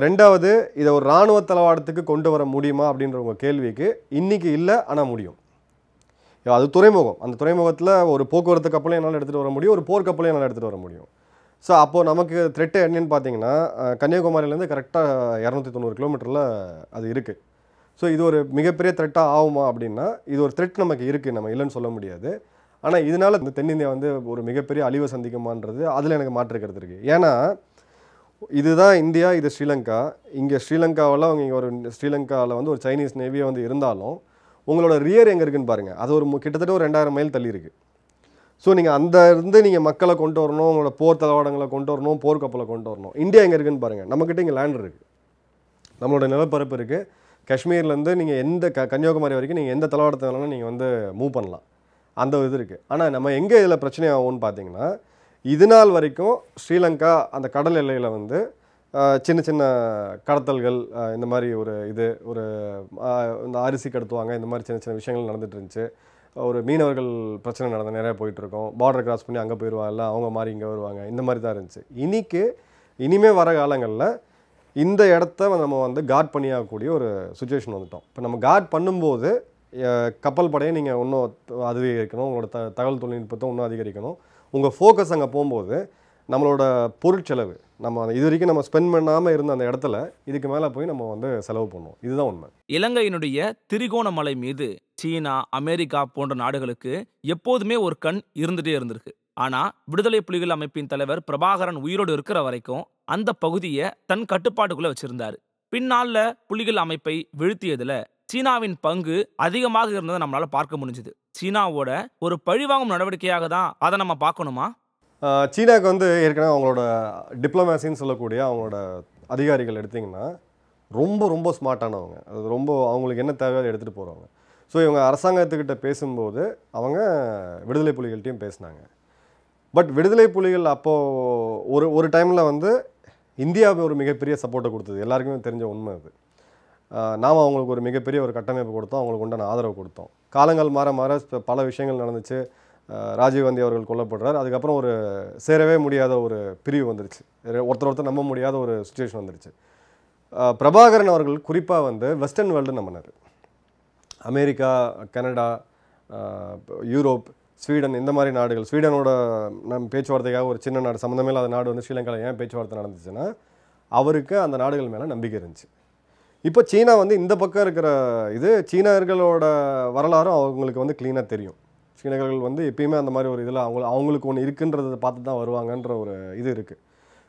ரெண்டாவது இதை ஒரு இராணுவ தளவாடத்துக்கு கொண்டு வர முடியுமா அப்படின்ற உங்கள் கேள்விக்கு இன்றைக்கி இல்லை ஆனால் முடியும் அது துறைமுகம் அந்த துறைமுகத்தில் ஒரு போக்குவரத்து கப்பலையும் என்னால் எடுத்துகிட்டு வர முடியும் ஒரு போர்க்கப்பலையும் என்னால் எடுத்துகிட்டு வர முடியும் ஸோ அப்போது நமக்கு த்ரெட்டு என்னென்னு பார்த்தீங்கன்னா கன்னியாகுமரியிலேருந்து கரெக்டாக இரநூத்தி தொண்ணூறு கிலோமீட்டரில் அது இருக்குது ஸோ இது ஒரு மிகப்பெரிய த்ரெட்டாக ஆகுமா அப்படின்னா இது ஒரு த்ரெட் நமக்கு இருக்குது நம்ம இல்லைன்னு சொல்ல முடியாது ஆனால் இதனால் இந்த தென்னிந்தியா வந்து ஒரு மிகப்பெரிய அழிவை சந்திக்குமான்றது அதில் எனக்கு மாற்று கருத்து இருக்குது ஏன்னா இதுதான் இந்தியா இது ஸ்ரீலங்கா இங்கே ஸ்ரீலங்காவில் அவங்க இங்கே ஒரு ஸ்ரீலங்காவில் வந்து ஒரு சைனீஸ் நேவியே வந்து இருந்தாலும் உங்களோட ரியர் எங்கே இருக்குன்னு பாருங்கள் அது ஒரு கிட்டத்தட்ட ஒரு ரெண்டாயிரம் மைல் தள்ளி இருக்குது ஸோ நீங்கள் அந்த இருந்து நீங்கள் மக்களை கொண்டு வரணும் உங்களோட போர் தளவாடங்களை கொண்டு வரணும் போர்க்கப்பலை கொண்டு வரணும் இந்தியா எங்கே இருக்குன்னு பாருங்கள் நம்மக்கிட்ட இங்கே லேண்ட் இருக்குது நம்மளோட நிலப்பரப்பு இருக்குது காஷ்மீர்லேருந்து நீங்கள் எந்த க கன்னியாகுமரி வரைக்கும் நீங்கள் எந்த தளவாடத்தை வேணாலும் நீங்கள் வந்து மூவ் பண்ணலாம் அந்த இது இருக்குது ஆனால் நம்ம எங்கே இதில் பிரச்சனை ஆகும்னு பார்த்தீங்கன்னா இது நாள் வரைக்கும் ஸ்ரீலங்கா அந்த கடல் எல்லையில் வந்து சின்ன சின்ன கடத்தல்கள் இந்த மாதிரி ஒரு இது ஒரு இந்த அரிசி கடத்துவாங்க இந்த மாதிரி சின்ன சின்ன விஷயங்கள் நடந்துகிட்டு இருந்துச்சு ஒரு மீனவர்கள் பிரச்சனை நடந்து நிறையா போயிட்டுருக்கோம் பார்டர் கிராஸ் பண்ணி அங்கே போயிடுவாங்கல்ல அவங்க மாதிரி இங்கே வருவாங்க இந்த மாதிரி தான் இருந்துச்சு இன்றைக்கி இனிமே வர காலங்களில் இந்த இடத்த நம்ம வந்து கார்ட் பண்ணியாகக்கூடிய ஒரு சுச்சுவேஷன் வந்துட்டோம் இப்போ நம்ம காட் பண்ணும்போது கப்பல் படையை நீங்கள் இன்னும் அதிகரிக்கணும் உங்களோட த தகவல் தொழில்நுட்பத்தை இன்னும் அதிகரிக்கணும் உங்கள் ஃபோக்கஸ் அங்கே போகும்போது நம்மளோட பொருட்செலவு நம்ம இது வரைக்கும் நம்ம ஸ்பெண்ட் பண்ணாமல் இருந்த அந்த இடத்துல இதுக்கு மேலே போய் நம்ம வந்து செலவு பண்ணுவோம் இதுதான் உண்மை இலங்கையினுடைய திரிகோணமலை மீது சீனா அமெரிக்கா போன்ற நாடுகளுக்கு எப்போதுமே ஒரு கண் இருந்துகிட்டே இருந்திருக்கு ஆனால் விடுதலை புலிகள் அமைப்பின் தலைவர் பிரபாகரன் உயிரோடு இருக்கிற வரைக்கும் அந்த பகுதியை தன் கட்டுப்பாட்டுக்குள்ளே வச்சுருந்தார் பின்னால புலிகள் அமைப்பை வீழ்த்தியதில் சீனாவின் பங்கு அதிகமாக இருந்ததை நம்மளால பார்க்க முடிஞ்சுது சீனாவோட ஒரு பழிவாங்கும் நடவடிக்கையாக தான் அதை நம்ம பார்க்கணுமா சீனாவுக்கு வந்து ஏற்கனவே அவங்களோட டிப்ளமேசின்னு சொல்லக்கூடிய அவங்களோட அதிகாரிகள் எடுத்திங்கன்னா ரொம்ப ரொம்ப ஸ்மார்ட்டானவங்க அது ரொம்ப அவங்களுக்கு என்ன தேவையோ எடுத்துகிட்டு போகிறவங்க ஸோ இவங்க அரசாங்கத்துக்கிட்ட பேசும்போது அவங்க விடுதலை புலிகள்கிட்டையும் பேசினாங்க பட் விடுதலை புலிகள் அப்போது ஒரு ஒரு டைமில் வந்து இந்தியாவுக்கு ஒரு மிகப்பெரிய சப்போர்ட்டை கொடுத்தது எல்லாருக்குமே தெரிஞ்ச உண்மை அது நாம் அவங்களுக்கு ஒரு மிகப்பெரிய ஒரு கட்டமைப்பு கொடுத்தோம் அவங்களுக்கு உண்டான ஆதரவு கொடுத்தோம் காலங்கள் மாற மாற பல விஷயங்கள் நடந்துச்சு ராஜீவ்காந்தி அவர்கள் கொல்லப்படுறார் அதுக்கப்புறம் ஒரு சேரவே முடியாத ஒரு பிரிவு வந்துருச்சு ஒருத்தர் ஒருத்தர் நம்ப முடியாத ஒரு சுச்சுவேஷன் வந்துருச்சு பிரபாகரன் அவர்கள் குறிப்பாக வந்து வெஸ்டர்ன் வேர்ல்டு நம்பினார் அமெரிக்கா கனடா யூரோப் ஸ்வீடன் இந்த மாதிரி நாடுகள் ஸ்வீடனோட நம் பேச்சுவார்த்தைக்காக ஒரு சின்ன நாடு சம்மந்தமே இல்லாத நாடு வந்து ஸ்ரீலங்காவில் ஏன் பேச்சுவார்த்தை நடந்துச்சுன்னா அவருக்கு அந்த நாடுகள் மேலே நம்பிக்கை இருந்துச்சு இப்போ சீனா வந்து இந்த பக்கம் இருக்கிற இது சீனர்களோட வரலாறும் அவங்களுக்கு வந்து க்ளீனாக தெரியும் சீனர்கள் வந்து எப்பயுமே அந்த மாதிரி ஒரு இதில் அவங்க அவங்களுக்கு ஒன்று இருக்குன்றதை பார்த்து தான் வருவாங்கன்ற ஒரு இது இருக்குது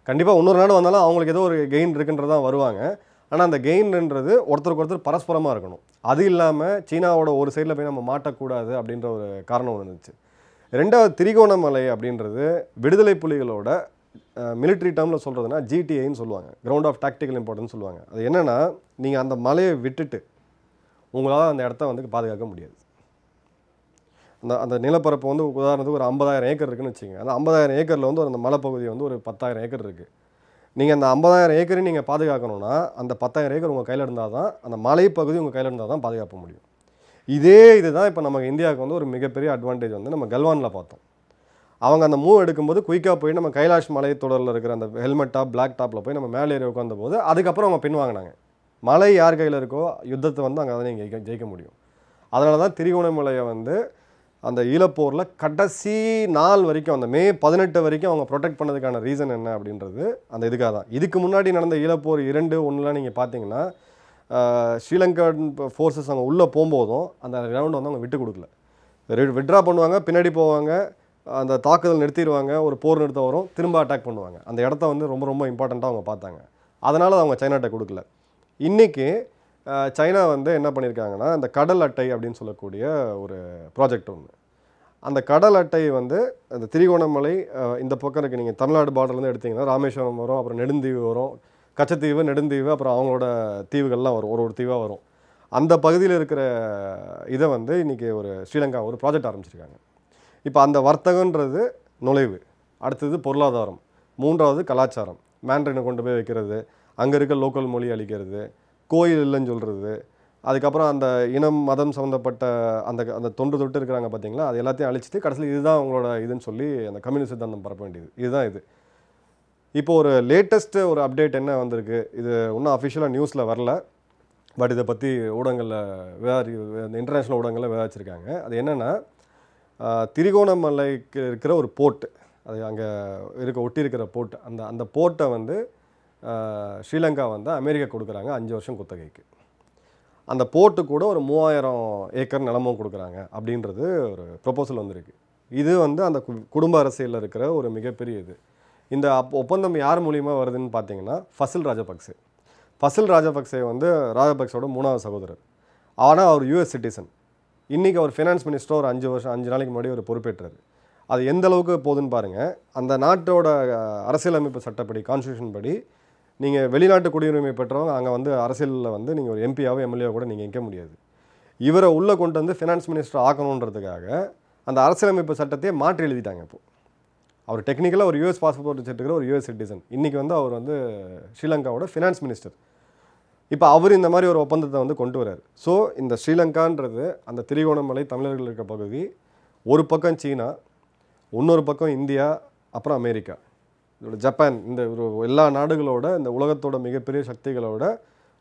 கண்டிப்பாக இன்னொரு நாடு வந்தாலும் அவங்களுக்கு ஏதோ ஒரு கெயின் இருக்குன்றது தான் வருவாங்க ஆனால் அந்த கெயின்ன்றது ஒருத்தருக்கு ஒருத்தர் பரஸ்பரமாக இருக்கணும் அது இல்லாமல் சீனாவோட ஒரு சைடில் போய் நம்ம மாட்டக்கூடாது அப்படின்ற ஒரு காரணம் இருந்துச்சு ரெண்டாவது திரிகோணமலை அப்படின்றது விடுதலை புலிகளோட மிலிட்ரி டேர்மில் சொல்கிறதுனா ஜிடிஐன்னு சொல்லுவாங்க கிரவுண்ட் ஆஃப் டாக்டிக்கல் இம்பார்ட்டன்ஸ் சொல்லுவாங்க அது என்னென்னா நீங்கள் அந்த மலையை விட்டுட்டு உங்களால் அந்த இடத்த வந்து பாதுகாக்க முடியாது அந்த அந்த நிலப்பரப்பு வந்து உதாரணத்துக்கு ஒரு ஐம்பதாயிரம் ஏக்கர் இருக்குன்னு வச்சுங்க அந்த ஐம்பதாயிரம் ஏக்கரில் வந்து அந்த மலைப்பகுதி வந்து ஒரு பத்தாயிரம் ஏக்கர் இருக்குது நீங்கள் அந்த ஐம்பதாயிரம் ஏக்கரை நீங்கள் பாதுகாக்கணும்னா அந்த பத்தாயிரம் ஏக்கர் உங்கள் கையில் இருந்தால் தான் அந்த மலைப்பகுதி உங்கள் கையில் இருந்தால் தான் பாதுகாக்க முடியும் இதே இது தான் இப்போ நமக்கு இந்தியாவுக்கு வந்து ஒரு மிகப்பெரிய அட்வான்டேஜ் வந்து நம்ம கல்வானில் பார்த்தோம் அவங்க அந்த மூவ் எடுக்கும்போது குயிக்காக போய் நம்ம கைலாஷ் மலை தொடரில் இருக்கிற அந்த ஹெல்மெட்டாக பிளாக் டாப்பில் போய் நம்ம மேலே ஏறி உட்காந்த போது அதுக்கப்புறம் அவங்க பின் வாங்கினாங்க மலை யார் கையில் இருக்கோ யுத்தத்தை வந்து அங்கே அதனால் நீங்கள் ஜெயிக்க முடியும் அதனால தான் திரிகோணமலையை வந்து அந்த ஈழப்போரில் கடைசி நாள் வரைக்கும் அந்த மே பதினெட்டு வரைக்கும் அவங்க ப்ரொடெக்ட் பண்ணதுக்கான ரீசன் என்ன அப்படின்றது அந்த இதுக்காக தான் இதுக்கு முன்னாடி நடந்த ஈழப்போர் இரண்டு ஒன்றுலாம் நீங்கள் பார்த்தீங்கன்னா ஸ்ரீலங்கா ஃபோர்ஸஸ் அவங்க உள்ளே போகும்போதும் அந்த கிரவுண்டை வந்து அவங்க விட்டு கொடுக்கல விட்ரா பண்ணுவாங்க பின்னாடி போவாங்க அந்த தாக்குதல் நிறுத்திடுவாங்க ஒரு போர் நிறுத்தம் வரும் திரும்ப அட்டாக் பண்ணுவாங்க அந்த இடத்த வந்து ரொம்ப ரொம்ப இம்பார்ட்டண்ட்டாக அவங்க பார்த்தாங்க அதனால் அவங்க சைனாட்ட கொடுக்கல இன்றைக்கி சைனா வந்து என்ன பண்ணியிருக்காங்கன்னா அந்த கடல் அட்டை அப்படின்னு சொல்லக்கூடிய ஒரு ப்ராஜெக்ட் ஒன்று அந்த கடல் அட்டை வந்து அந்த திரிகோணமலை இந்த பக்கம் இருக்குது நீங்கள் தமிழ்நாடு பார்டர்லேருந்து எடுத்திங்கன்னா ராமேஸ்வரம் வரும் அப்புறம் நெடுந்தீவு வரும் கச்சத்தீவு நெடுந்தீவு அப்புறம் அவங்களோட தீவுகள்லாம் வரும் ஒரு ஒரு தீவாக வரும் அந்த பகுதியில் இருக்கிற இதை வந்து இன்றைக்கி ஒரு ஸ்ரீலங்கா ஒரு ப்ராஜெக்ட் ஆரம்பிச்சிருக்காங்க இப்போ அந்த வர்த்தகன்றது நுழைவு அடுத்தது பொருளாதாரம் மூன்றாவது கலாச்சாரம் மேண்ட்ரினை கொண்டு போய் வைக்கிறது அங்கே இருக்க லோக்கல் மொழி அழிக்கிறது கோயில் இல்லைன்னு சொல்கிறது அதுக்கப்புறம் அந்த இனம் மதம் சம்மந்தப்பட்ட அந்த அந்த தொண்டு தொட்டு இருக்கிறாங்க பார்த்தீங்களா அது எல்லாத்தையும் அழிச்சிட்டு கடைசியில் இதுதான் அவங்களோட இதுன்னு சொல்லி அந்த கம்யூனிஸ்ட் சித்தாந்தம் பரப்ப வேண்டியது இதுதான் இது இப்போ ஒரு லேட்டஸ்ட்டு ஒரு அப்டேட் என்ன வந்திருக்கு இது இன்னும் அஃபிஷியலாக நியூஸில் வரல பட் இதை பற்றி ஊடகங்களில் விவாதி இன்டர்நேஷ்னல் ஊடகங்களில் விவாதிச்சிருக்காங்க அது என்னென்னா திரிகோணமலைக்கு இருக்கிற ஒரு போர்ட் அது அங்கே இருக்க ஒட்டி இருக்கிற போர்ட் அந்த அந்த போர்ட்டை வந்து ஸ்ரீலங்கா வந்து அமெரிக்கா கொடுக்குறாங்க அஞ்சு வருஷம் குத்தகைக்கு அந்த போர்ட்டு கூட ஒரு மூவாயிரம் ஏக்கர் நிலமும் கொடுக்குறாங்க அப்படின்றது ஒரு ப்ரொப்போசல் வந்திருக்கு இது வந்து அந்த குடும்ப அரசியலில் இருக்கிற ஒரு மிகப்பெரிய இது இந்த அப் ஒப்பந்தம் யார் மூலியமாக வருதுன்னு பார்த்தீங்கன்னா ஃபசில் ராஜபக்சே ஃபசில் ராஜபக்சே வந்து ராஜபக்சோட மூணாவது சகோதரர் ஆனால் அவர் யூஎஸ் சிட்டிசன் இன்றைக்கி அவர் ஃபினான்ஸ் மினிஸ்டர் ஒரு அஞ்சு வருஷம் அஞ்சு நாளைக்கு முன்னாடி ஒரு பொறுப்பேற்றார் அது எந்த அளவுக்கு போகுதுன்னு பாருங்கள் அந்த நாட்டோட அரசியலமைப்பு சட்டப்படி கான்ஸ்டியூஷன் படி நீங்கள் வெளிநாட்டு குடியுரிமை பெற்றவங்க அங்கே வந்து அரசியலில் வந்து நீங்கள் ஒரு எம்பியாவோ எம்எல்ஏவோ கூட நீங்கள் நிற்க முடியாது இவரை உள்ளே கொண்டு வந்து ஃபினான்ஸ் மினிஸ்டர் ஆக்கணுன்றதுக்காக அந்த அரசியலமைப்பு சட்டத்தையே மாற்றி எழுதிட்டாங்க இப்போது அவர் டெக்னிக்கலாக ஒரு யூஎஸ் பாஸ்போர்ட் வச்சுருக்கிற ஒரு யூஎஸ் சிட்டிசன் இன்றைக்கி வந்து அவர் வந்து ஸ்ரீலங்காவோட ஃபினான்ஸ் மினிஸ்டர் இப்போ அவர் இந்த மாதிரி ஒரு ஒப்பந்தத்தை வந்து கொண்டு வரார் ஸோ இந்த ஸ்ரீலங்கான்றது அந்த திரிகோணமலை தமிழர்கள் இருக்க பகுதி ஒரு பக்கம் சீனா இன்னொரு பக்கம் இந்தியா அப்புறம் அமெரிக்கா இதோட ஜப்பான் இந்த ஒரு எல்லா நாடுகளோட இந்த உலகத்தோட மிகப்பெரிய சக்திகளோட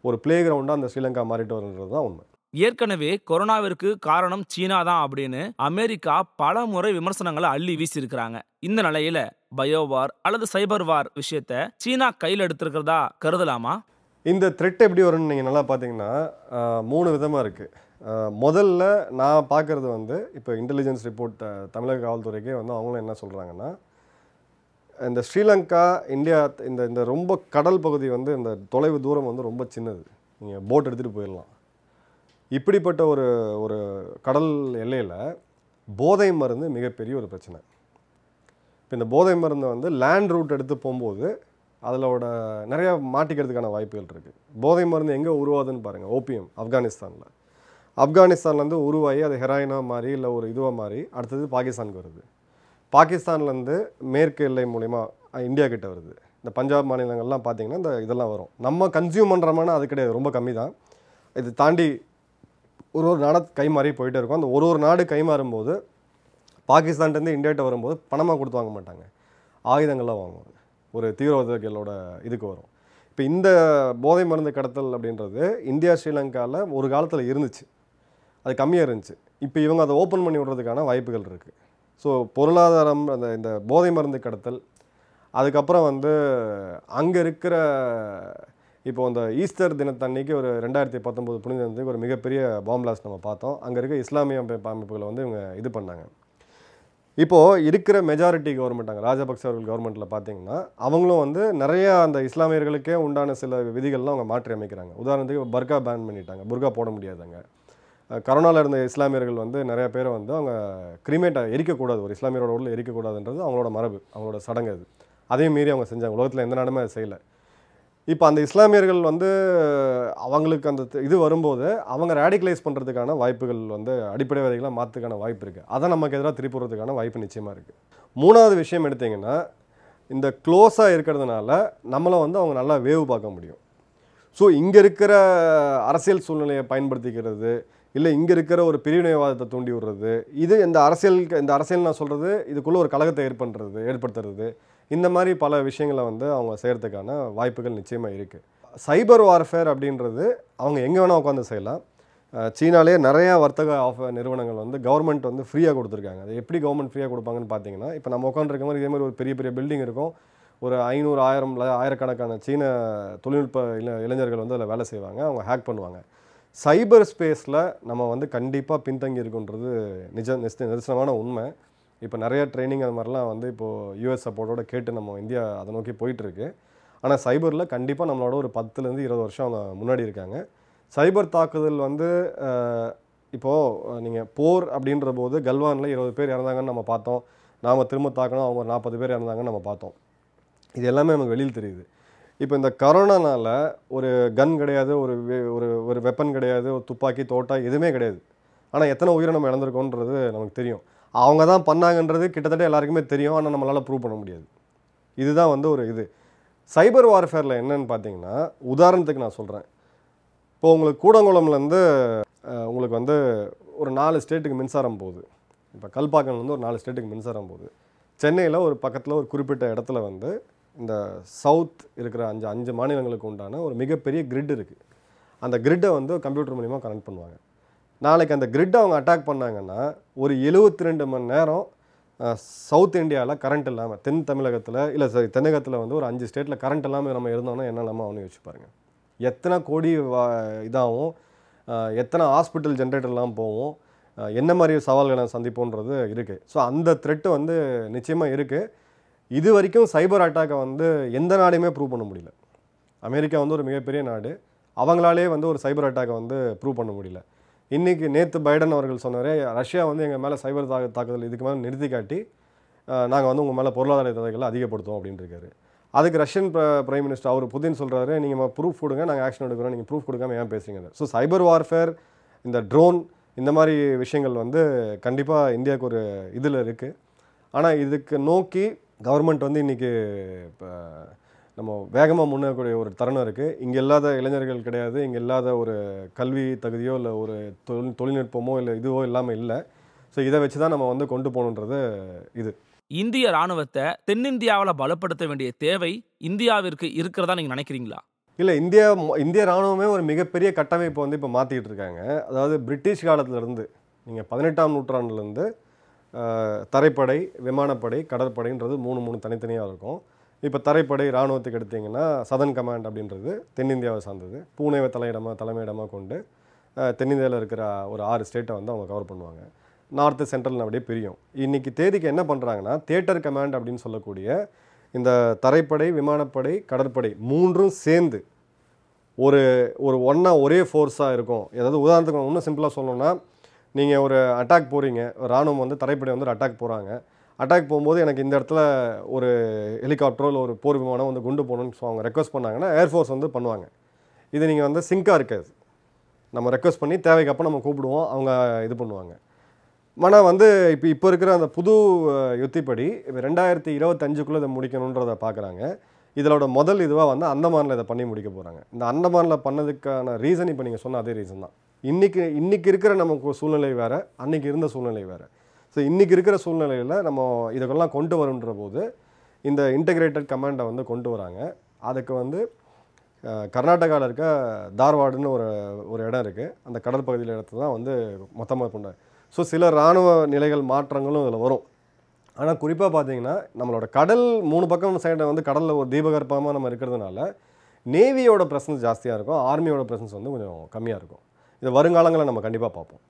ஒரு பிளே கிரவுண்டாக அந்த ஸ்ரீலங்கா மாறிட்டு வருன்றது தான் உண்மை ஏற்கனவே கொரோனாவிற்கு காரணம் சீனா தான் அப்படின்னு அமெரிக்கா பல முறை விமர்சனங்களை அள்ளி வீசியிருக்கிறாங்க இந்த நிலையில பயோவார் அல்லது சைபர் வார் விஷயத்த சீனா கையில் எடுத்திருக்கிறதா கருதலாமா இந்த த்ரெட் எப்படி வரும்னு நீங்கள் நல்லா பார்த்தீங்கன்னா மூணு விதமாக இருக்குது முதல்ல நான் பார்க்குறது வந்து இப்போ இன்டெலிஜென்ஸ் ரிப்போர்ட் தமிழக காவல்துறைக்கே வந்து அவங்களும் என்ன சொல்கிறாங்கன்னா இந்த ஸ்ரீலங்கா இந்தியா இந்த இந்த ரொம்ப கடல் பகுதி வந்து இந்த தொலைவு தூரம் வந்து ரொம்ப சின்னது நீங்கள் போட் எடுத்துகிட்டு போயிடலாம் இப்படிப்பட்ட ஒரு ஒரு கடல் எல்லையில் போதை மருந்து மிகப்பெரிய ஒரு பிரச்சனை இப்போ இந்த போதை மருந்தை வந்து லேண்ட் ரூட் எடுத்து போகும்போது அதிலோட நிறையா மாட்டிக்கிறதுக்கான வாய்ப்புகள் இருக்குது போதை மருந்து எங்கே உருவாதுன்னு பாருங்கள் ஓபிஎம் ஆப்கானிஸ்தானில் ஆப்கானிஸ்தான்லேருந்து உருவாகி அது ஹெராயினாக மாறி இல்லை ஒரு இதுவாக மாறி அடுத்தது பாகிஸ்தானுக்கு வருது பாகிஸ்தான்லேருந்து மேற்கு எல்லை மூலிமா இந்தியா கிட்ட வருது இந்த பஞ்சாப் மாநிலங்கள்லாம் பார்த்திங்கன்னா இந்த இதெல்லாம் வரும் நம்ம கன்சியூம் பண்ணுறோம்னா அது கிடையாது ரொம்ப கம்மி தான் இது தாண்டி ஒரு ஒரு நாடாக கை மாறி போயிட்டே இருக்கும் அந்த ஒரு ஒரு நாடு கை மாறும்போது பாகிஸ்தான்லேருந்து இந்தியாட்ட வரும்போது பணமாக கொடுத்து வாங்க மாட்டாங்க ஆயுதங்கள்லாம் வாங்குவாங்க ஒரு தீவிரவாதிகளோட இதுக்கு வரும் இப்போ இந்த போதை மருந்து கடத்தல் அப்படின்றது இந்தியா ஸ்ரீலங்காவில் ஒரு காலத்தில் இருந்துச்சு அது கம்மியாக இருந்துச்சு இப்போ இவங்க அதை ஓப்பன் பண்ணி விடுறதுக்கான வாய்ப்புகள் இருக்குது ஸோ பொருளாதாரம் அந்த இந்த போதை மருந்து கடத்தல் அதுக்கப்புறம் வந்து அங்கே இருக்கிற இப்போ அந்த ஈஸ்டர் தினத்தன்னைக்கு ஒரு ரெண்டாயிரத்தி பத்தொம்போது புனித ஒரு மிகப்பெரிய பாம்பிளாஸ் நம்ம பார்த்தோம் அங்கே இருக்க இஸ்லாமிய அமைப்பு அமைப்புகளை வந்து இவங்க இது பண்ணாங்க இப்போது இருக்கிற மெஜாரிட்டி அங்கே ராஜபக்சே அவர்கள் கவர்மெண்ட்டில் பார்த்தீங்கன்னா அவங்களும் வந்து நிறைய அந்த இஸ்லாமியர்களுக்கே உண்டான சில விதிகள்லாம் அவங்க மாற்றி அமைக்கிறாங்க உதாரணத்துக்கு பர்கா பேன் பண்ணிட்டாங்க புர்கா போட முடியாதாங்க கரோனாவில் இருந்த இஸ்லாமியர்கள் வந்து நிறைய பேரை வந்து அவங்க கிரிமேட்டை எரிக்கக்கூடாது ஒரு இஸ்லாமியரோட உடலில் எரிக்கக்கூடாதுன்றது அவங்களோட மரபு அவங்களோட சடங்கு அது அதையும் மீறி அவங்க செஞ்சாங்க உலகத்தில் எந்த நாடுமே அதை செய்யலை இப்போ அந்த இஸ்லாமியர்கள் வந்து அவங்களுக்கு அந்த இது வரும்போது அவங்க ரேடிகலைஸ் பண்ணுறதுக்கான வாய்ப்புகள் வந்து அடிப்படை வரைகளை மாற்றுக்கான வாய்ப்பு இருக்குது அதை நமக்கு எதிராக திருப்பி வாய்ப்பு நிச்சயமாக இருக்குது மூணாவது விஷயம் எடுத்திங்கன்னா இந்த க்ளோஸாக இருக்கிறதுனால நம்மளை வந்து அவங்க நல்லா வேவு பார்க்க முடியும் ஸோ இங்கே இருக்கிற அரசியல் சூழ்நிலையை பயன்படுத்திக்கிறது இல்லை இங்கே இருக்கிற ஒரு பிரிவினைவாதத்தை தூண்டி விடுறது இது இந்த அரசியல் இந்த அரசியல் நான் சொல்கிறது இதுக்குள்ளே ஒரு கழகத்தை ஏற்படுறது ஏற்படுத்துறது இந்த மாதிரி பல விஷயங்களை வந்து அவங்க செய்கிறதுக்கான வாய்ப்புகள் நிச்சயமாக இருக்குது சைபர் வார்ஃபேர் அப்படின்றது அவங்க எங்கே வேணால் உட்காந்து செய்யலாம் சீனாலே நிறையா வர்த்தக ஆஃப் நிறுவனங்கள் வந்து கவர்மெண்ட் வந்து ஃப்ரீயாக கொடுத்துருக்காங்க அது எப்படி கவர்மெண்ட் ஃப்ரீயாக கொடுப்பாங்கன்னு பார்த்தீங்கன்னா இப்போ நம்ம உட்காந்துருக்க மாதிரி இதே மாதிரி ஒரு பெரிய பெரிய பில்டிங் இருக்கும் ஒரு ஐநூறு ஆயிரம் ஆயிரக்கணக்கான சீன தொழில்நுட்ப இளைஞர்கள் வந்து அதில் வேலை செய்வாங்க அவங்க ஹேக் பண்ணுவாங்க சைபர் ஸ்பேஸில் நம்ம வந்து கண்டிப்பாக பின்தங்கி இருக்குன்றது நிஜ நிச்சயமான உண்மை இப்போ நிறைய ட்ரைனிங் அது மாதிரிலாம் வந்து இப்போது யூஎஸ் சப்போர்ட்டோட கேட்டு நம்ம இந்தியா அதை நோக்கி போயிட்டுருக்கு ஆனால் சைபரில் கண்டிப்பாக நம்மளோட ஒரு பத்துலேருந்து இருபது வருஷம் அவங்க முன்னாடி இருக்காங்க சைபர் தாக்குதல் வந்து இப்போது நீங்கள் போர் அப்படின்ற போது கல்வானில் இருபது பேர் இறந்தாங்கன்னு நம்ம பார்த்தோம் நாம் திரும்ப தாக்கணும் அவங்க நாற்பது பேர் இறந்தாங்கன்னு நம்ம பார்த்தோம் இது எல்லாமே நமக்கு வெளியில் தெரியுது இப்போ இந்த கரோனானால் ஒரு கன் கிடையாது ஒரு ஒரு ஒரு வெப்பன் கிடையாது ஒரு துப்பாக்கி தோட்டா எதுவுமே கிடையாது ஆனால் எத்தனை உயிரை நம்ம இழந்திருக்கோன்றது நமக்கு தெரியும் அவங்க தான் பண்ணாங்கன்றது கிட்டத்தட்ட எல்லாருக்குமே தெரியும் ஆனால் நம்மளால் ப்ரூவ் பண்ண முடியாது இதுதான் வந்து ஒரு இது சைபர் வார்ஃபேரில் என்னென்னு பார்த்தீங்கன்னா உதாரணத்துக்கு நான் சொல்கிறேன் இப்போது உங்களுக்கு கூடங்குளம்லேருந்து உங்களுக்கு வந்து ஒரு நாலு ஸ்டேட்டுக்கு மின்சாரம் போகுது இப்போ கல்பாக்கம்லேருந்து ஒரு நாலு ஸ்டேட்டுக்கு மின்சாரம் போகுது சென்னையில் ஒரு பக்கத்தில் ஒரு குறிப்பிட்ட இடத்துல வந்து இந்த சவுத் இருக்கிற அஞ்சு அஞ்சு மாநிலங்களுக்கு உண்டான ஒரு மிகப்பெரிய கிரிட் இருக்குது அந்த கிரிட்டை வந்து கம்ப்யூட்டர் மூலிமா கனெக்ட் பண்ணுவாங்க நாளைக்கு அந்த கிரிட் அவங்க அட்டாக் பண்ணாங்கன்னா ஒரு எழுபத்தி ரெண்டு மணி நேரம் சவுத் இந்தியாவில் கரண்ட் இல்லாமல் தென் தமிழகத்தில் இல்லை சரி தென்னகத்தில் வந்து ஒரு அஞ்சு ஸ்டேட்டில் கரண்ட் இல்லாமல் நம்ம இருந்தோம்னா என்ன இல்லாமல் அவனு யோசிச்சு பாருங்கள் எத்தனை கோடி இதாகவும் எத்தனை ஹாஸ்பிட்டல் ஜென்ரேட்டர்லாம் போவோம் என்ன மாதிரி சவால்களை சந்திப்போன்றது இருக்குது ஸோ அந்த த்ரெட்டு வந்து நிச்சயமாக இருக்குது இது வரைக்கும் சைபர் அட்டாக்கை வந்து எந்த நாடையுமே ப்ரூவ் பண்ண முடியல அமெரிக்கா வந்து ஒரு மிகப்பெரிய நாடு அவங்களாலே வந்து ஒரு சைபர் அட்டாக்கை வந்து ப்ரூவ் பண்ண முடியல இன்றைக்கி நேற்று பைடன் அவர்கள் சொன்னார் ரஷ்யா வந்து எங்கள் மேலே சைபர் தாக்க தாக்குதல் இதுக்கு மேலே நிறுத்தி காட்டி நாங்கள் வந்து உங்கள் மேலே பொருளாதார தடைகளை அதிகப்படுத்துவோம் அப்படின்னு இருக்காரு அதுக்கு ரஷ்யன் பிரைம் மினிஸ்டர் அவர் புதின் சொல்கிறாரு நீங்கள் ப்ரூஃப் கொடுங்க நாங்கள் ஆக்ஷன் எடுக்கிறோம் நீங்கள் ப்ரூஃப் கொடுக்காமல் ஏன் பேசுகிறீங்க ஸோ சைபர் வார்ஃபேர் இந்த ட்ரோன் இந்த மாதிரி விஷயங்கள் வந்து கண்டிப்பாக இந்தியாவுக்கு ஒரு இதில் இருக்குது ஆனால் இதுக்கு நோக்கி கவர்மெண்ட் வந்து இன்றைக்கி இப்போ நம்ம வேகமாக முன்னேறக்கூடிய ஒரு தருணம் இருக்குது இங்கே இல்லாத இளைஞர்கள் கிடையாது இங்கே இல்லாத ஒரு கல்வி தகுதியோ இல்லை ஒரு தொழில் தொழில்நுட்பமோ இல்லை இதுவோ இல்லாமல் இல்லை ஸோ இதை வச்சு தான் நம்ம வந்து கொண்டு போகணுன்றது இது இந்திய ராணுவத்தை தென்னிந்தியாவில் பலப்படுத்த வேண்டிய தேவை இந்தியாவிற்கு இருக்கிறதா நீங்கள் நினைக்கிறீங்களா இல்லை இந்தியா இந்திய ராணுவமே ஒரு மிகப்பெரிய கட்டமைப்பை வந்து இப்போ மாற்றிக்கிட்டு இருக்காங்க அதாவது பிரிட்டிஷ் காலத்துலேருந்து நீங்கள் பதினெட்டாம் நூற்றாண்டுலேருந்து தரைப்படை விமானப்படை கடற்படைன்றது மூணு மூணு தனித்தனியாக இருக்கும் இப்போ தரைப்படை இராணுவத்துக்கு எடுத்திங்கன்னா சதன் கமாண்ட் அப்படின்றது தென்னிந்தியாவை சார்ந்தது பூனேவை தலையிடமாக தலைமையிடமாக கொண்டு தென்னிந்தியாவில் இருக்கிற ஒரு ஆறு ஸ்டேட்டை வந்து அவங்க கவர் பண்ணுவாங்க நார்த்து சென்ட்ரல் அப்படியே பிரியும் இன்றைக்கி தேதிக்கு என்ன பண்ணுறாங்கன்னா தேட்டர் கமாண்ட் அப்படின்னு சொல்லக்கூடிய இந்த தரைப்படை விமானப்படை கடற்படை மூன்றும் சேர்ந்து ஒரு ஒரு ஒன்றா ஒரே ஃபோர்ஸாக இருக்கும் ஏதாவது உதாரணத்துக்கு இன்னும் சிம்பிளாக சொல்லணும்னா நீங்கள் ஒரு அட்டாக் போகிறீங்க ராணுவம் வந்து தரைப்படை வந்து ஒரு அட்டாக் போகிறாங்க அட்டாக் போகும்போது எனக்கு இந்த இடத்துல ஒரு ஹெலிகாப்டரோ இல்லை ஒரு போர் விமானம் வந்து குண்டு போகணும்னு அவங்க ரெக்வஸ்ட் பண்ணாங்கன்னா ஏர்ஃபோர்ஸ் வந்து பண்ணுவாங்க இது நீங்கள் வந்து சிங்காக இருக்காது நம்ம ரெக்வஸ்ட் பண்ணி தேவைக்கப்போ நம்ம கூப்பிடுவோம் அவங்க இது பண்ணுவாங்க ஆனால் வந்து இப்போ இப்போ இருக்கிற அந்த புது யுத்திப்படி ரெண்டாயிரத்தி இருபத்தஞ்சுக்குள்ளே இதை முடிக்கணுன்றதை பார்க்குறாங்க இதோட முதல் இதுவாக வந்து அந்தமானில் இதை பண்ணி முடிக்க போகிறாங்க இந்த அந்தமானில் பண்ணதுக்கான ரீசன் இப்போ நீங்கள் சொன்ன அதே ரீசன் தான் இன்றைக்கி இன்றைக்கி இருக்கிற நமக்கு சூழ்நிலை வேறு அன்றைக்கி இருந்த சூழ்நிலை வேறு ஸோ இன்றைக்கி இருக்கிற சூழ்நிலையில் நம்ம இதுக்கெல்லாம் கொண்டு வரும்ன்ற போது இந்த இன்டகிரேட்டட் கமாண்டை வந்து கொண்டு வராங்க அதுக்கு வந்து கர்நாடகாவில் இருக்க தார்வாடுன்னு ஒரு ஒரு இடம் இருக்குது அந்த கடற்பகுதியில் இடத்து தான் வந்து மொத்தமாக கொண்டு ஸோ சில இராணுவ நிலைகள் மாற்றங்களும் இதில் வரும் ஆனால் குறிப்பாக பார்த்தீங்கன்னா நம்மளோட கடல் மூணு பக்கம் சைடை வந்து கடலில் ஒரு தீபகற்பமாக நம்ம இருக்கிறதுனால நேவியோட ப்ரெசன்ஸ் ஜாஸ்தியாக இருக்கும் ஆர்மியோட ப்ரெசன்ஸ் வந்து கொஞ்சம் கம்மியாக இருக்கும் இது வருங்காலங்களை நம்ம கண்டிப்பாக பார்ப்போம்